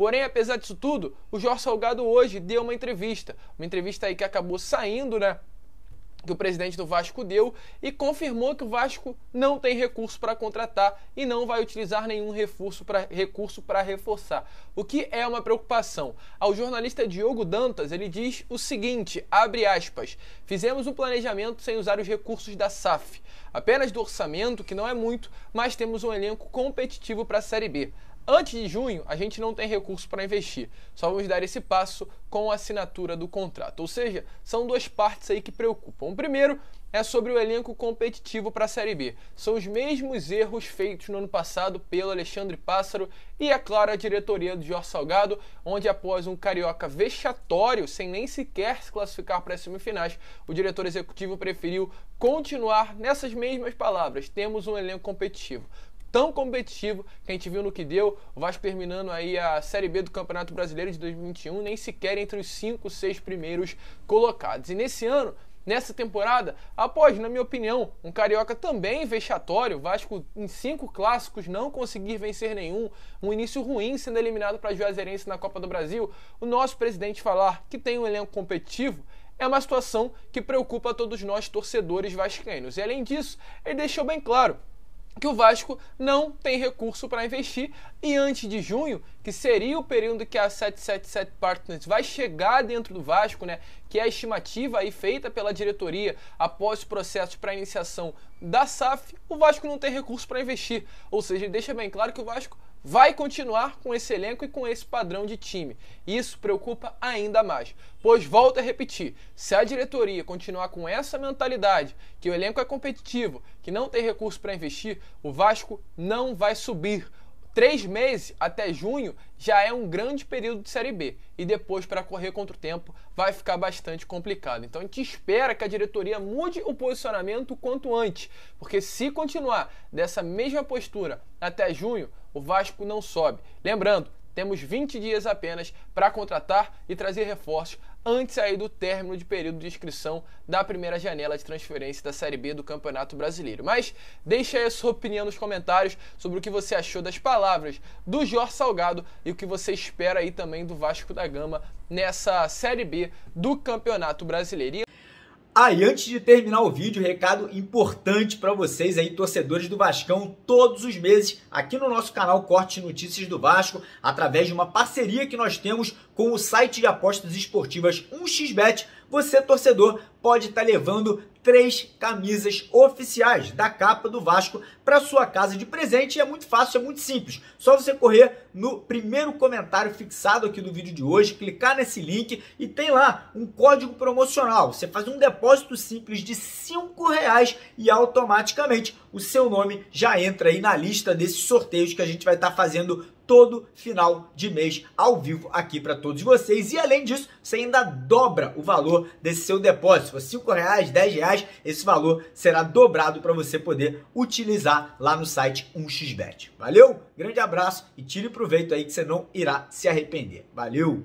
Porém, apesar disso tudo, o Jorge Salgado hoje deu uma entrevista, uma entrevista aí que acabou saindo, né? que o presidente do Vasco deu e confirmou que o Vasco não tem recurso para contratar e não vai utilizar nenhum reforço pra, recurso para reforçar. O que é uma preocupação. Ao jornalista Diogo Dantas, ele diz o seguinte, abre aspas, fizemos um planejamento sem usar os recursos da SAF, apenas do orçamento, que não é muito, mas temos um elenco competitivo para a Série B. Antes de junho, a gente não tem recurso para investir. Só vamos dar esse passo com a assinatura do contrato. Ou seja, são duas partes aí que preocupam. O primeiro é sobre o elenco competitivo para a Série B. São os mesmos erros feitos no ano passado pelo Alexandre Pássaro e, é claro, a diretoria do Jorge Salgado, onde após um carioca vexatório, sem nem sequer se classificar para as semifinais, o diretor executivo preferiu continuar nessas mesmas palavras. Temos um elenco competitivo tão competitivo que a gente viu no que deu. O Vasco terminando aí a Série B do Campeonato Brasileiro de 2021, nem sequer entre os 5, 6 primeiros colocados. E nesse ano, nessa temporada, após, na minha opinião, um carioca também vexatório, Vasco em cinco clássicos não conseguir vencer nenhum, um início ruim sendo eliminado para Juazeirense na Copa do Brasil, o nosso presidente falar que tem um elenco competitivo é uma situação que preocupa todos nós torcedores vascaínos. E além disso, ele deixou bem claro que o Vasco não tem recurso para investir e antes de junho, que seria o período que a 777 Partners vai chegar dentro do Vasco, né, que é a estimativa aí feita pela diretoria após o processo para iniciação da SAF, o Vasco não tem recurso para investir, ou seja, deixa bem claro que o Vasco vai continuar com esse elenco e com esse padrão de time. Isso preocupa ainda mais. Pois volto a repetir, se a diretoria continuar com essa mentalidade que o elenco é competitivo, que não tem recurso para investir, o Vasco não vai subir Três meses até junho já é um grande período de Série B e depois para correr contra o tempo vai ficar bastante complicado. Então a gente espera que a diretoria mude o posicionamento quanto antes, porque se continuar dessa mesma postura até junho, o Vasco não sobe. Lembrando, temos 20 dias apenas para contratar e trazer reforços antes aí do término de período de inscrição da primeira janela de transferência da Série B do Campeonato Brasileiro. Mas deixe aí a sua opinião nos comentários sobre o que você achou das palavras do Jorge Salgado e o que você espera aí também do Vasco da Gama nessa Série B do Campeonato Brasileiro. Ah, antes de terminar o vídeo, recado importante para vocês aí, torcedores do Vascão, todos os meses aqui no nosso canal Corte Notícias do Vasco, através de uma parceria que nós temos com o site de apostas esportivas 1xbet, você, torcedor, pode estar tá levando três camisas oficiais da capa do Vasco para sua casa de presente. E é muito fácil, é muito simples. Só você correr no primeiro comentário fixado aqui do vídeo de hoje, clicar nesse link e tem lá um código promocional. Você faz um depósito simples de cinco reais e automaticamente o seu nome já entra aí na lista desses sorteios que a gente vai estar tá fazendo todo final de mês ao vivo aqui para todos vocês. E além disso, você ainda dobra o valor desse seu depósito. Se for 5 reais, 10 reais, esse valor será dobrado para você poder utilizar lá no site 1xbet. Valeu? Grande abraço e tire proveito aí que você não irá se arrepender. Valeu!